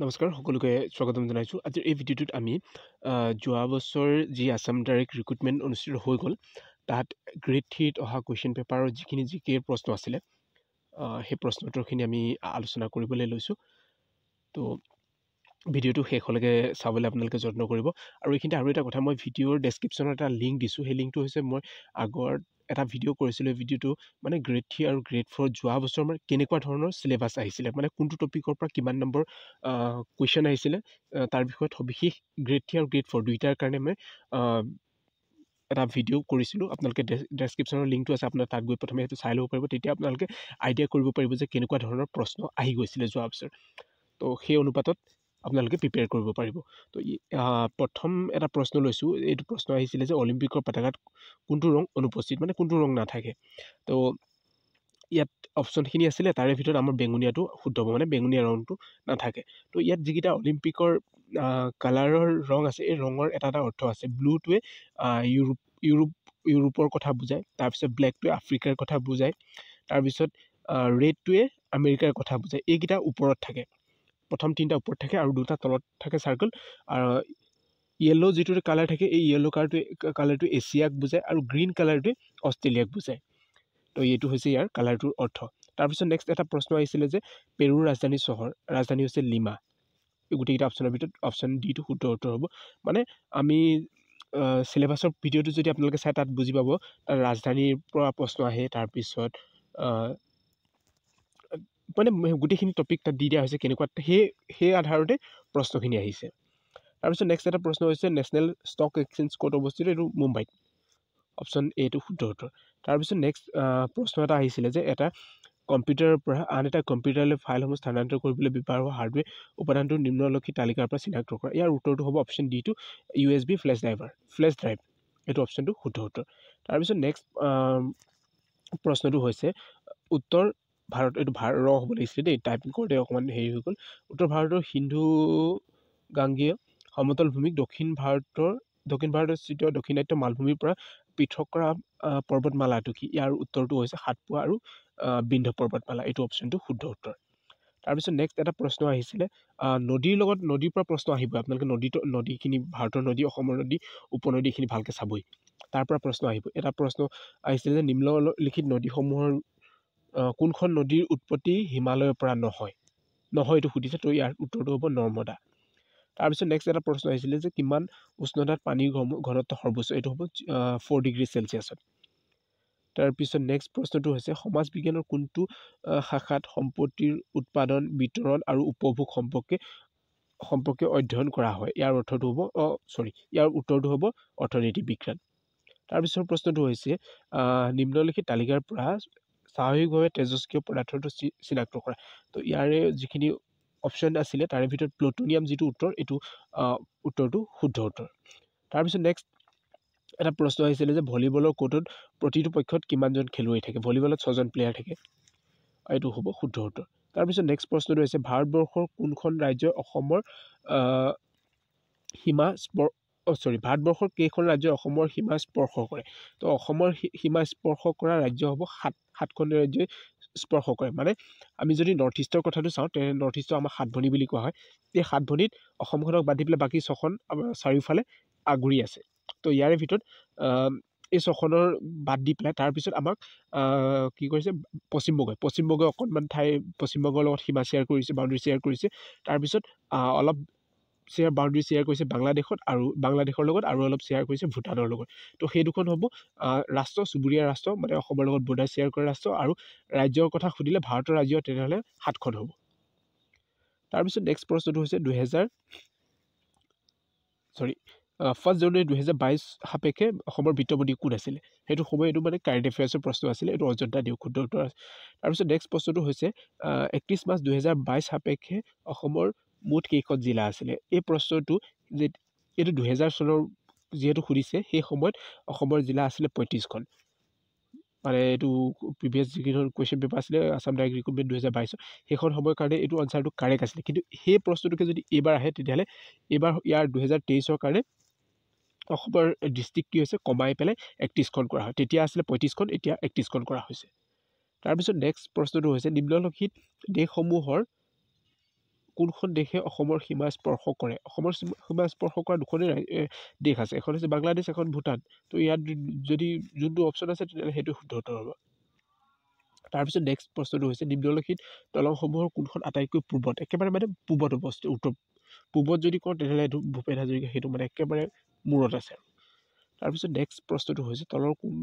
নমস্কাৰ সকলোকে স্বাগতম জনাইছোঁ আজিৰ এই ভিডিঅ'টোত আমি যোৱা বছৰ যি আছাম ডাইৰেক্ট ৰিক্ৰুটমেণ্ট অনুষ্ঠিত হৈ গ'ল তাত গ্ৰেড থ্ৰীত অহা কুৱেশ্যন পেপাৰৰ যিখিনি জি কে প্ৰশ্ন আছিলে সেই প্ৰশ্নোত্তৰখিনি আমি আলোচনা কৰিবলৈ লৈছোঁ তো ভিডিঅ'টো শেষলৈকে চাবলৈ আপোনালোকে যত্ন কৰিব আৰু এইখিনিতে আৰু এটা কথা মই ভিডিঅ'ৰ ডেছক্ৰিপশ্যনত এটা লিংক দিছোঁ সেই লিংকটো হৈছে মই আগৰ এটা ভিডিঅ' কৰিছিলোঁ ভিডিঅ'টো মানে গ্ৰেড থ্ৰী আৰু গ্ৰেড ফ'ৰ যোৱা বছৰ মানে কেনেকুৱা ধৰণৰ চিলেবাছ আহিছিলে মানে কোনটো টপিকৰ পৰা কিমান নম্বৰ কুৱেশ্যন আহিছিলে তাৰ বিষয়ে সবিশেষ গ্ৰেড থ্ৰী আৰু গ্ৰেড ফ'ৰ দুয়োটাৰ কাৰণে মই এটা ভিডিঅ' কৰিছিলোঁ আপোনালোকে ডেছক্ৰিপশ্যনৰ লিংকটো আছে আপোনাৰ তাত গৈ প্ৰথমে সেইটো চাই ল'ব পাৰিব তেতিয়া আপোনালোকে আইডিয়া কৰিব পাৰিব যে কেনেকুৱা ধৰণৰ প্ৰশ্ন আহি গৈছিলে যোৱা বছৰ ত' সেই অনুপাতত আপোনালোকে প্ৰিপেয়াৰ কৰিব পাৰিব তো প্ৰথম এটা প্ৰশ্ন লৈছোঁ এইটো প্ৰশ্ন আহিছিলে যে অলিম্পিকৰ পতাকাত কোনটো ৰং অনুপস্থিত মানে কোনটো ৰং নাথাকে তো ইয়াত অপশ্যনখিনি আছিলে তাৰে ভিতৰত আমাৰ বেঙুনীয়াটো শুদ্ধ হ'ব মানে বেঙুনীয়া ৰংটো নাথাকে তো ইয়াত যিকেইটা অলিম্পিকৰ কালাৰৰ ৰং আছে এই ৰঙৰ এটা এটা অৰ্থ আছে ব্লুটোৱে ইউৰোপ ইউৰোপ ইউৰোপৰ কথা বুজায় তাৰপিছত ব্লেকটোৱে আফ্ৰিকাৰ কথা বুজায় তাৰপিছত ৰেডটোৱে আমেৰিকাৰ কথা বুজায় এইকেইটা ওপৰত থাকে প্ৰথম তিনিটা ওপৰত থাকে আৰু দুটা তলত থাকে চাৰ্কল আৰু য়েল্ল' যিটো কালাৰ থাকে এই য়েল্ল' কালাৰটো কালাৰটো এছিয়াক বুজায় আৰু গ্ৰীণ কালাৰটোৱে অষ্ট্ৰেলিয়াক বুজায় তো এইটো হৈছে ইয়াৰ কালাৰটোৰ অৰ্থ তাৰপিছত নেক্সট এটা প্ৰশ্ন আহিছিলে যে পেৰুৰ ৰাজধানী চহৰ ৰাজধানী হৈছে লিমা এই গোটেইকেইটা অপচনৰ ভিতৰত অপশ্যন ডিটো শুদ্ধ উত্তৰ হ'ব মানে আমি চিলেবাছৰ ভিডিঅ'টো যদি আপোনালোকে চাই তাত বুজি পাব ৰাজধানীৰ পৰা প্ৰশ্ন আহে তাৰপিছত মানে গোটেইখিনি টপিক তাত দি দিয়া হৈছে কেনেকুৱা সেই সেই আধাৰতে প্ৰশ্নখিনি আহিছে তাৰপিছত নেক্সট এটা প্ৰশ্ন হৈছে নেশ্যনেল ষ্টক এক্সেঞ্জ ক'ত অৱস্থিত এইটো মুম্বাইত অপশ্যন এইটো শুদ্ধ উত্তৰ তাৰপিছত নেক্সট প্ৰশ্ন এটা আহিছিলে যে এটা কম্পিউটাৰৰ পৰা আন এটা কম্পিউটাৰলৈ ফাইলসমূহ স্থানান্তৰ কৰিবলৈ ব্যৱহাৰ হোৱা হাৰ্ডৱেৰ উপাদানটো নিম্নলক্ষী তালিকাৰ পৰা চিনাক্ত কৰা ইয়াৰ উত্তৰটো হ'ব option D to U S B flash driver flash drive এইটো অপশ্যনটো শুদ্ধ উত্তৰ তাৰপিছত নেক্সট প্ৰশ্নটো হৈছে উত্তৰ ভাৰত এইটো ভাৰ হ'ব লাগিছিলে দেই টাইপিং কৰোঁতে অকণমান হেৰি হৈ গ'ল উত্তৰ ভাৰতৰ সিন্ধু গাংগীয় সমতল ভূমিক দক্ষিণ ভাৰতৰ দক্ষিণ ভাৰতৰ স্থিত দক্ষিণাত্য মালভূমিৰ পৰা পৃথক কৰা পৰ্বতমালাটো কি ইয়াৰ উত্তৰটো হৈছে সাতপুৱা আৰু বিন্ধ পৰ্বতমালা এইটো অপশ্যনটো শুদ্ধ উত্তৰ তাৰপিছত নেক্সট এটা প্ৰশ্ন আহিছিলে নদীৰ লগত নদীৰ পৰা প্ৰশ্ন আহিবই আপোনালোকে নদীটো নদীখিনি ভাৰতৰ নদী অসমৰ নদী উপনদীখিনি ভালকৈ চাবই তাৰ পৰা প্ৰশ্ন আহিব এটা প্ৰশ্ন আহিছিলে যে নিম্নলিখিত নদীসমূহৰ কোনখন নদীৰ উৎপত্তি হিমালয়ৰ পৰা নহয় নহয় এইটো সুধিছে তো ইয়াৰ উত্তৰটো হ'ব নৰ্মদা তাৰপিছত নেক্সট এটা প্ৰশ্ন আহিছিলে যে কিমান উষ্ণতাত পানীৰ ঘম ঘনত্ব সৰ্বোচ্চ এইটো হ'ব ফ'ৰ ডিগ্ৰী চেলচিয়াছত তাৰপিছত নেক্সট প্ৰশ্নটো হৈছে সমাজ বিজ্ঞানৰ কোনটো শাখাত সম্পত্তিৰ উৎপাদন বিতৰণ আৰু উপভোগ সম্পৰ্কে সম্পৰ্কে অধ্যয়ন কৰা হয় ইয়াৰ অৰ্থটো হ'ব অঁ চৰি ইয়াৰ উত্তৰটো হ'ব অৰ্থনীতি বিজ্ঞান তাৰপিছৰ প্ৰশ্নটো হৈছে নিম্নলিখিত তালিকাৰ পৰা স্বাভাৱিকভাৱে তেজস্ক্ৰিয় পদাৰ্থটো চিনাক্ত কৰা তো ইয়াৰে যিখিনি অপশ্যন আছিলে তাৰে ভিতৰত প্লুটনিয়াম যিটো উত্তৰ এইটো উত্তৰটো শুদ্ধ উত্তৰ তাৰপিছত নেক্সট এটা প্ৰশ্ন আহিছিলে যে ভলীবলৰ কোৰ্টত প্ৰতিটো পক্ষত কিমানজন খেলুৱৈ থাকে ভলীবলত ছজন প্লেয়াৰ থাকে এইটো হ'ব শুদ্ধ উত্তৰ তাৰপিছত নেক্সট প্ৰশ্নটো হৈছে ভাৰতবৰ্ষৰ কোনখন ৰাজ্য অসমৰ সীমা অ' চৰি ভাৰতবৰ্ষৰ কেইখন ৰাজ্য অসমৰ সীমা স্পৰ্শ কৰে তো অসমৰ সীমা স্পৰ্শ কৰা ৰাজ্য হ'ব সাত সাতখন ৰাজ্যই স্পৰ্শ কৰে মানে আমি যদি নৰ্থ ইষ্টৰ কথাটো চাওঁ তেনে নৰ্থ ইষ্টৰ আমাৰ ভনী বুলি কোৱা হয় এই সাত ভনীত অসমখনক বাদ দি পেলাই বাকী ছখন চাৰিওফালে আগুৰি আছে তো ইয়াৰে ভিতৰত এই ছখনৰ বাদ দি পেলাই তাৰপিছত আমাক কি কৰিছে পশ্চিমবংগই পশ্চিমবংগই অকণমান ঠাই পশ্চিমবংগৰ লগত সীমা শ্বেয়াৰ কৰিছে বাউণ্ডেৰী শ্বেয়াৰ কৰিছে তাৰপিছত অলপ শ্বেয়াৰ বাউণ্ডেৰী শ্বেয়াৰ কৰিছে বাংলাদেশত আৰু বাংলাদেশৰ লগত আৰু অলপ শ্বেয়াৰ কৰিছে ভূটানৰ লগত তো সেই দুখন হ'ব ৰাষ্ট্ৰ চুবুৰীয়া ৰাষ্ট্ৰ মানে অসমৰ লগত বৰ্ডাৰ শ্বেয়াৰ কৰা ৰাষ্ট্ৰ আৰু ৰাজ্যৰ কথা সুধিলে ভাৰতৰ ৰাজ্য তেনেহ'লে সাতখন হ'ব তাৰপিছত নেক্সট প্ৰশ্নটো হৈছে দুহেজাৰ চৰি ফাৰ্ষ্ট জানুৱাৰী দুহেজাৰ বাইছ সাপেক্ষে অসমৰ বিত্তমন্ত্ৰী কোন আছিলে সেইটো সময়ত এইটো মানে কাৰেণ্ট এফেয়াৰ্ছৰ প্ৰশ্ন আছিলে এইটো অযোধ্যা দেউ ক্ষুদ্ৰ উত্তৰ আছে তাৰপিছত নেক্সট প্ৰশ্নটো হৈছে একত্ৰিছ মাৰ্চ দুহেজাৰ বাইছ সাপেক্ষে অসমৰ মুঠ কেইখন জিলা আছিলে এই প্ৰশ্নটো যে এইটো দুহেজাৰ চনৰ যিহেতু সুধিছে সেই সময়ত অসমৰ জিলা আছিলে পঁয়ত্ৰিছখন মানে এইটো প্ৰিভিয়াছ যিকেইখন কুৱেশ্যন পেপাৰ আছিলে আছাম ডাইৰেক্ট ৰিকমেণ্ড দুহেজাৰ বাইছৰ সেইখন সময়ৰ কাৰণে এইটো আনচাৰটো কাৰেক্ট আছিলে কিন্তু সেই প্ৰশ্নটোকে যদি এইবাৰ আহে তেতিয়াহ'লে এইবাৰ ইয়াৰ দুহেজাৰ তেইছৰ কাৰণে অসমৰ ডিষ্ট্ৰিক্ট কি হৈছে কমাই পেলাই একত্ৰিছখন কৰা হয় তেতিয়া আছিলে পঁয়ত্ৰিছখন এতিয়া একত্ৰিছখন কৰা হৈছে তাৰপিছত নেক্সট প্ৰশ্নটো হৈছে নিম্নলিখিত দেশসমূহৰ কোনখন দেশে অসমৰ সীমা স্পৰ্শ কৰে অসমৰ সীমা স্পৰ্শ কৰা দুখনেই দেশ আছে এখন হৈছে বাংলাদেশ এখন ভূটান ত' ইয়াত যদি যোনটো অপশ্যন আছে তেতিয়াহ'লে সেইটো শুদ্ধ উত্তৰ হ'ব তাৰপিছত নেক্সট প্ৰশ্নটো হৈছে নিম্নলিখিত দলংসমূহৰ কোনখন আটাইতকৈ পূৰ্বত একেবাৰে মানে পূবত অৱস্থিত উত্তৰ পূবত যদি কওঁ তেনেহ'লে এইটো ভূপেন হাজৰিকা সেইটো মানে একেবাৰে মূৰত আছে তাৰপিছত নেক্সট প্ৰশ্নটো হৈছে তলৰ কোন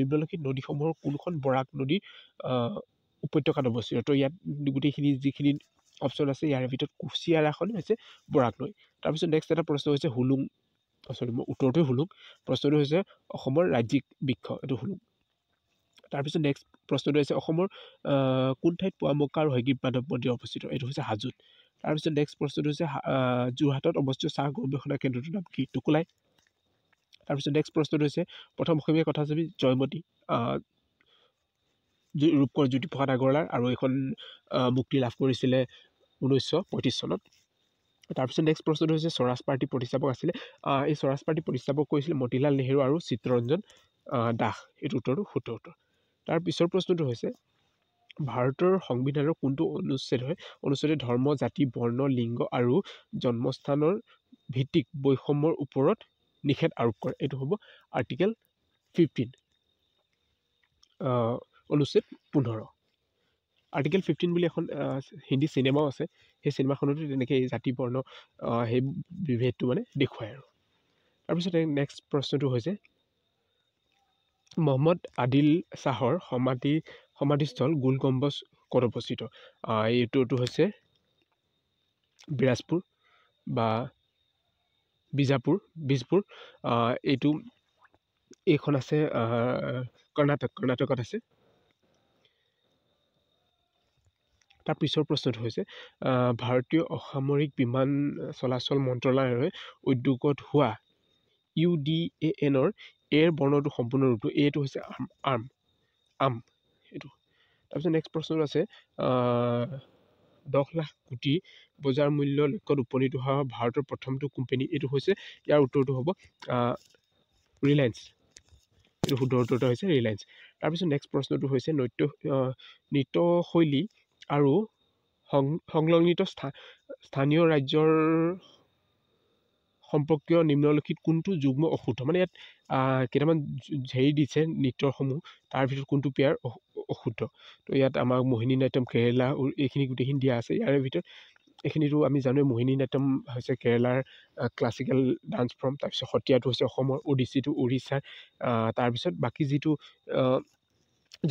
নিম্নলিখিত নদীসমূহৰ কোনখন বৰাক নদীৰ উপত্যকাত অৱস্থিত তো ইয়াত গোটেইখিনি যিখিনি অপশ্যন আছে ইয়াৰে ভিতৰত কুচিয়াৰ হৈছে বৰাক নৈ তাৰপিছত নেক্সট এটা প্ৰশ্ন হৈছে হুলুং চৰি মই উত্তৰটোৱে হুলুং প্ৰশ্নটো হৈছে অসমৰ ৰাজ্যিক বৃক্ষ এইটো হুলুং তাৰপিছত নেক্সট প্ৰশ্নটো হৈছে অসমৰ কোন ঠাইত পোৱামক্কা আৰু হৈগীপ মানৱ মন্দিৰ অৱস্থিত এইটো হৈছে হাজোত তাৰপিছত নেক্সট প্ৰশ্নটো হৈছে যোৰহাটত অৱস্থিত চাহ গৱেষণা কেন্দ্ৰটোৰ নাম কি টুকুলাই তাৰপিছত নেক্সট প্ৰশ্নটো হৈছে প্ৰথম অসমীয়া কথাছবি জয়মতী ৰূপকৰ জ্যোতিপ্ৰসাদ আগৰৱালাৰ আৰু এইখন মুক্তি লাভ কৰিছিলে ঊনৈছশ পঁয়ত্ৰিছ চনত তাৰপিছত নেক্সট প্ৰশ্নটো হৈছে স্বৰাজ পাৰ্টি প্ৰতিষ্ঠাপক আছিলে এই স্বৰাজ পাৰ্টি প্ৰতিষ্ঠাপক কৰিছিলে মতিলাল নেহেৰু আৰু চিত্তৰঞ্জন দাস এইটো উত্তৰটো শুদ্ধ উত্তৰ তাৰপিছৰ প্ৰশ্নটো হৈছে ভাৰতৰ সংবিধানৰ কোনটো অনুচ্ছেদ হয় অনুচ্ছেদে ধৰ্ম জাতি বৰ্ণ লিংগ আৰু জন্মস্থানৰ ভিত্তিক বৈষম্যৰ ওপৰত নিষেধ আৰোপ কৰে এইটো হ'ব আৰ্টিকেল ফিফটিন অনুচ্ছেদ পোন্ধৰ আৰ্টিকেল ফিফটিন বুলি এখন হিন্দী চিনেমাও আছে সেই চিনেমাখনতো তেনেকৈ এই জাতি বৰ্ণ সেই বিভেদটো মানে দেখুৱায় আৰু তাৰপিছতে নেক্সট প্ৰশ্নটো হৈছে মহম্মদ আদিল শ্বাহৰ সমাধি সমাধিস্থল গুণকম্বজ ক'ত অৱস্থিত এই উত্তৰটো হৈছে বিৰাজপুৰ বা বিজাপুৰ বীজপুৰ এইটো এইখন আছে কৰ্ণাটক কৰ্ণাটকত আছে তাৰ পিছৰ প্ৰশ্নটো হৈছে ভাৰতীয় অসামৰিক বিমান চলাচল মন্ত্ৰালয়ৰ উদ্যোগত হোৱা ইউ ডি এ এনৰ এৰ বৰ্ণটো সম্পূৰ্ণ ৰূপটো এইটো হৈছে আৰ্ম আৰ্ম তাৰপিছত নেক্সট প্ৰশ্নটো আছে দহ লাখ কোটি বজাৰ মূল্য লক্ষ্যত উপনীত হোৱা ভাৰতৰ প্ৰথমটো কোম্পেনী এইটো হৈছে ইয়াৰ উত্তৰটো হ'ব ৰিলায়েন্স এইটো শুদ্ধ উত্তৰটো হৈছে ৰিলায়েন্স তাৰপিছত নেক্সট প্ৰশ্নটো হৈছে নৃত্য নৃত্যশৈলী আৰু সং সংলগ্নিত স্থা স্থানীয় ৰাজ্যৰ সম্পৰ্কীয় নিম্নলিখিত কোনটো যুগ্ম অশুদ্ধ মানে ইয়াত কেইটামান হেৰি দিছে নৃত্যসমূহ তাৰ ভিতৰত কোনটো পেয়াৰ অশুদ্ধ তো ইয়াত আমাক মোহিনী নাট্যম কেৰেলা এইখিনি গোটেইখিনি দিয়া আছে ইয়াৰে ভিতৰত এইখিনিতো আমি জানোৱেই মোহিনী নাট্যম হৈছে কেৰেলাৰ ক্লাছিকেল ডান্স ফৰ্ম তাৰপিছত সত্ৰীয়াটো হৈছে অসমৰ ওডিচিটো উৰিষ্যাৰ তাৰপিছত বাকী যিটো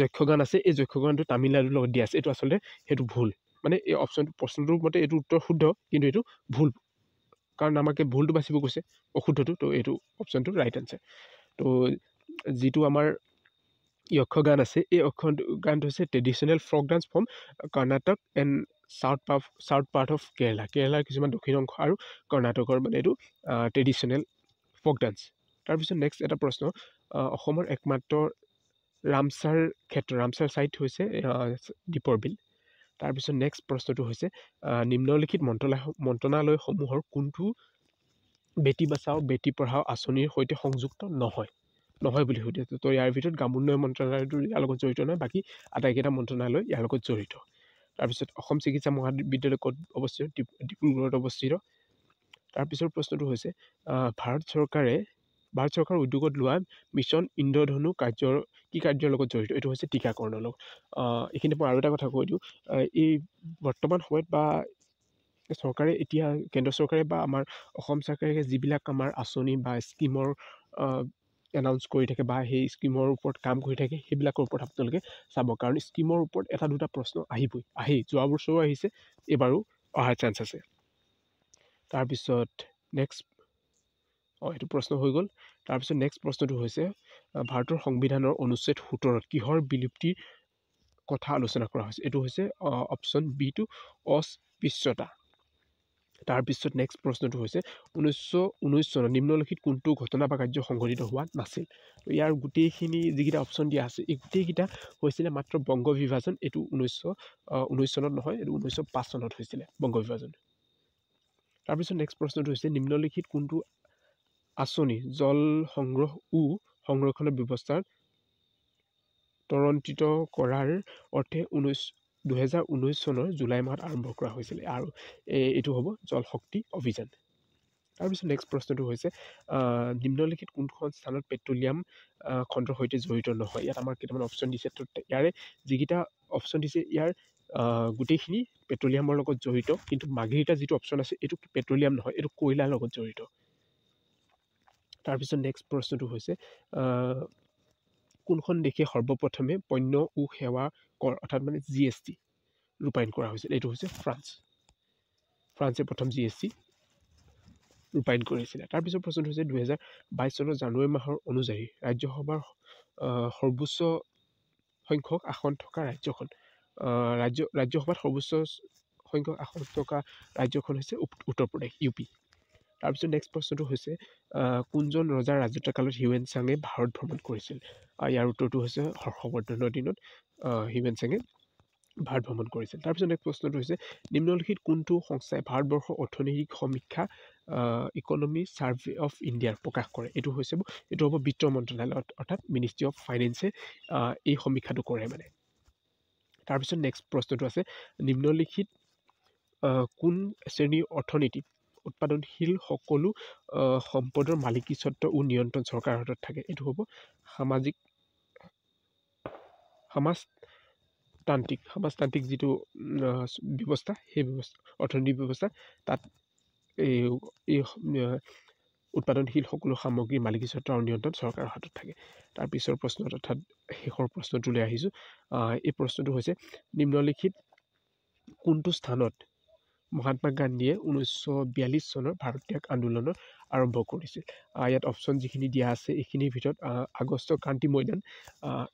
যক্ষগান আছে এই যক্ষগানটো তামিলনাডুৰ লগত দিয়া আছে এইটো আচলতে সেইটো ভুল মানে এই অপশ্যনটো প্ৰশ্নটোৰ মতে এইটো উত্তৰ শুদ্ধ কিন্তু এইটো ভুল কাৰণ আমাকে ভুলটো বাচিব কৈছে অশুদ্ধটো তো এইটো অপশ্যনটো ৰাইট আনচাৰ তো যিটো আমাৰ যক্ষগান আছে এই যক্ষগানটো হৈছে traditional folk dance from Karnataka and south পাফ ছাউথ পাৰ্ট অফ কেৰেলা কেৰেলাৰ কিছুমান দক্ষিণ অংশ আৰু কৰ্ণাটকৰ মানে এইটো ট্ৰেডিশ্যনেল ফ'ক ডান্স তাৰপিছত নেক্সট এটা প্ৰশ্ন অসমৰ একমাত্ৰ ৰামচাৰ ক্ষেত্ৰ ৰামচাৰ ছাইট হৈছে দীপৰ বিল তাৰপিছত নেক্সট প্ৰশ্নটো হৈছে নিম্নলিখিত মন্ত্ৰালয় মন্ত্ৰণালয়সমূহৰ কোনটো বেটী বচাও বেটী পঢ়াও আঁচনিৰ সৈতে সংযুক্ত নহয় নহয় বুলি সুধি আছে তো ইয়াৰ ভিতৰত গ্ৰামোন্নয়ন মন্ত্ৰণালয়টো ইয়াৰ লগত জড়িত নহয় বাকী আটাইকেইটা মন্ত্ৰণালয় ইয়াৰ লগত জড়িত তাৰপিছত অসম চিকিৎসা মহাবিদ্যালয় ক'ত অৱস্থিত ডিব্ৰুগড়ত অৱস্থিত তাৰপিছৰ প্ৰশ্নটো হৈছে ভাৰত চৰকাৰে ভাৰত চৰকাৰৰ উদ্যোগত লোৱা মিছন ইন্দ্ৰধনু কাৰ্যৰ কি কাৰ্যৰ লগত জড়িত এইটো হৈছে টীকাকৰণৰ লগত এইখিনি মই আৰু এটা কথা কৈ দিওঁ এই বৰ্তমান সময়ত বা চৰকাৰে এতিয়া কেন্দ্ৰ চৰকাৰে বা আমাৰ অসম চৰকাৰে যিবিলাক আমাৰ আঁচনি বা স্কীমৰ এনাউন্স কৰি থাকে বা সেই স্কীমৰ ওপৰত কাম কৰি থাকে সেইবিলাকৰ ওপৰত আপোনালোকে চাব কাৰণ স্কীমৰ ওপৰত এটা দুটা প্ৰশ্ন আহিবই আহি যোৱা বছৰো আহিছে এইবাৰো অহাৰ চান্স আছে তাৰপিছত নেক্সট অঁ এইটো প্ৰশ্ন হৈ গ'ল তাৰপিছত নেক্সট প্ৰশ্নটো হৈছে ভাৰতৰ সংবিধানৰ অনুচ্ছেদ সোতৰত কিহৰ বিলুপ্তিৰ কথা আলোচনা কৰা হৈছে এইটো হৈছে অপশ্যন বি বিটো অস্পৃশ্যতা তাৰপিছত নেক্সট প্ৰশ্নটো হৈছে ঊনৈছশ ঊনৈছ চনত নিম্নলিখিত কোনটো ঘটনা বা কাৰ্য সংঘটিত হোৱা নাছিল ইয়াৰ গোটেইখিনি যিকেইটা অপশ্যন দিয়া আছে এই গোটেইকেইটা হৈছিলে মাত্ৰ বংগ বিভাজন এইটো ঊনৈছশ ঊনৈছ চনত নহয় এইটো ঊনৈছশ পাঁচ চনত হৈছিলে বংগ বিভাজন তাৰপিছত নেক্সট প্ৰশ্নটো হৈছে নিম্নলিখিত কোনটো আঁচনি জল সংগ্ৰহ ও সংৰক্ষণৰ ব্যৱস্থা তৰন্বিত কৰাৰ অৰ্থে ঊনৈশ দুহেজাৰ ঊনৈশ চনৰ জুলাই মাহত আৰম্ভ কৰা হৈছিলে আৰু এইটো হ'ব জল শক্তি অভিযান তাৰপিছত নেক্সট প্ৰশ্নটো হৈছে নিম্নলিখিত কোনখন স্থানত পেট্ৰলিয়াম খণ্ডৰ সৈতে জড়িত নহয় ইয়াত আমাৰ কেইটামান অপশ্যন দিছে ইয়াৰে যিকেইটা অপশ্যন দিছে ইয়াৰ গোটেইখিনি পেট্ৰলিয়ামৰ লগত জড়িত কিন্তু মাৰ্ঘেৰিটা যিটো অপশ্যন আছে এইটো পেট্ৰলিয়াম নহয় এইটো কয়লাৰ লগত জড়িত তাৰপিছত নেক্সট প্ৰশ্নটো হৈছে কোনখন দেশে সৰ্বপ্ৰথমে পণ্য ও সেৱা কৰ অৰ্থাৎ মানে জি এছ টি ৰূপায়ণ কৰা হৈছিল এইটো হৈছে ফ্ৰান্স ফ্ৰান্সে প্ৰথম জি এছ টি ৰূপায়ণ কৰিছিলে তাৰপিছত প্ৰশ্নটো হৈছে দুহেজাৰ বাইছ চনৰ জানুৱাৰী মাহৰ অনুযায়ী ৰাজ্যসভাৰ সৰ্বোচ্চ সংখ্যক আসন থকা ৰাজ্যখন ৰাজ্য ৰাজ্যসভাত সৰ্বোচ্চ সংখ্যক আসন থকা ৰাজ্যখন হৈছে উত্তৰ প্ৰদেশ ইউ পি তাৰপিছত নেক্সট প্ৰশ্নটো হৈছে কোনজন ৰজাৰ ৰাজত্বকালত হিউৱেন চাঙে ভাৰত ভ্ৰমণ কৰিছিল ইয়াৰ উত্তৰটো হৈছে হৰ্ষবৰ্ধনৰ দিনত হিউৱেন চাঙে ভাৰত ভ্ৰমণ কৰিছিল তাৰপিছত নেক্সট প্ৰশ্নটো হৈছে নিম্নলিখিত কোনটো সংস্থাই ভাৰতবৰ্ষৰ অৰ্থনৈতিক সমীক্ষা ইকনমি ছাৰ্ভে অফ ইণ্ডিয়াৰ প্ৰকাশ কৰে এইটো হৈছে এইটো হ'ব বিত্ত মন্ত্ৰালয় অৰ্থাৎ মিনিষ্ট্ৰি অফ ফাইনেন্সে এই সমীক্ষাটো কৰে মানে তাৰপিছত নেক্সট প্ৰশ্নটো আছে নিম্নলিখিত কোন শ্ৰেণীৰ অৰ্থনীতিত উৎপাদনশীল সকলো সম্পদৰ মালিকীস্বত্ব ও নিয়ন্ত্ৰণ চৰকাৰৰ হাতত থাকে এইটো হ'ব সামাজিক সমাজতান্ত্ৰিক সমাজতান্ত্ৰিক যিটো ব্যৱস্থা সেই ব্যৱস্থা অৰ্থনৈতিক ব্যৱস্থা তাত এই এই উৎপাদনশীল সকলো সামগ্ৰীৰ মালিকীস্বত্ব আৰু নিয়ন্ত্ৰণ চৰকাৰৰ হাতত থাকে তাৰপিছৰ প্ৰশ্ন অৰ্থাৎ শেষৰ প্ৰশ্নটোলৈ আহিছোঁ এই প্ৰশ্নটো হৈছে নিম্নলিখিত কোনটো স্থানত মহাত্মা গান্ধীয়ে ঊনৈছশ বিয়াল্লিছ চনৰ ভাৰত ত্যাগ আন্দোলনৰ আৰম্ভ কৰিছিল ইয়াত অপশ্যন যিখিনি দিয়া আছে এইখিনিৰ ভিতৰত আগষ্ট ক্ৰান্তি মৈদান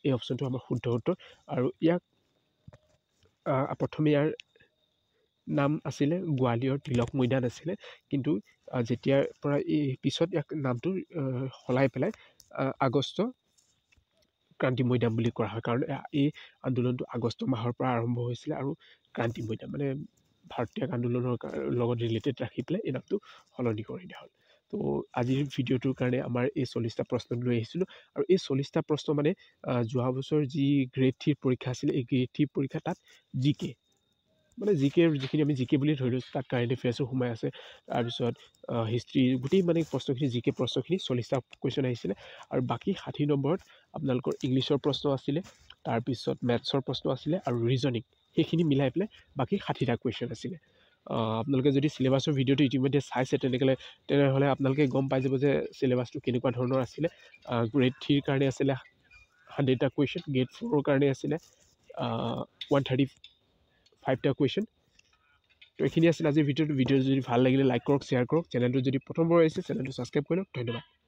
এই অপশ্যনটো আমাৰ শুদ্ধ উত্তৰ আৰু ইয়াক প্ৰথমে ইয়াৰ নাম আছিলে গোৱালিয়ৰ তিলক মৈদান আছিলে কিন্তু যেতিয়াৰ পৰা এই পিছত ইয়াক নামটো সলাই পেলাই আগষ্ট ক্ৰান্তি মৈদাম বুলি কৰা হয় কাৰণ এই আন্দোলনটো আগষ্ট মাহৰ পৰা আৰম্ভ হৈছিলে আৰু ক্ৰান্তি মৈদাম মানে ভাৰতীয় আন্দোলনৰ লগত ৰিলেটেড ৰাখি পেলাই এই নামটো সলনি কৰি দিয়া হ'ল তো আজিৰ ভিডিঅ'টোৰ কাৰণে আমাৰ এই চল্লিছটা প্ৰশ্ন লৈ আহিছিলোঁ আৰু এই চল্লিছটা প্ৰশ্ন মানে যোৱা বছৰ যি গ্ৰেড থ্ৰীৰ পৰীক্ষা আছিলে এই গ্ৰেড থ্ৰীৰ পৰীক্ষা তাত জি কে মানে জি কে যিখিনি আমি জি কে বুলি ধৰি লৈছোঁ তাত কাৰেণ্ট এফেয়াৰ্ছো সোমাই আছে তাৰপিছত হিষ্ট্ৰী গোটেই মানে প্ৰশ্নখিনি জি কে প্ৰশ্নখিনি চল্লিছটা কুৱেশ্যন আহিছিলে আৰু বাকী ষাঠি নম্বৰত আপোনালোকৰ ইংলিছৰ প্ৰশ্ন আছিলে তাৰপিছত মেথছৰ প্ৰশ্ন আছিলে আৰু ৰিজনিং সেইখিনি মিলাই পেলাই বাকী ষাঠিটা কুৱেশ্যন আছিলে আপোনালোকে যদি চিলেবাছৰ ভিডিঅ'টো ইতিমধ্যে চাইছে তেনেকৈ তেনেহ'লে আপোনালোকে গম পাই যাব যে চিলেবাছটো কেনেকুৱা ধৰণৰ আছিলে গ্ৰেড থ্ৰীৰ কাৰণে আছিলে হাণ্ড্ৰেডটা কুৱেশ্যন গ্ৰেড ফ'ৰৰ কাৰণে আছিলে ওৱান থাৰ্টি ফাইভটা কুৱেশ্যন তো এইখিনি আছিলে আজিৰ ভিডিঅ'টো ভিডিঅ'টো যদি ভাল লাগিলে লাইক কৰক শ্বেয়াৰ কৰক চেনেলটো যদি প্ৰথমবাৰ আহিছে চেনেলটো ছাবস্ক্ৰাইব কৰি লওক ধন্যবাদ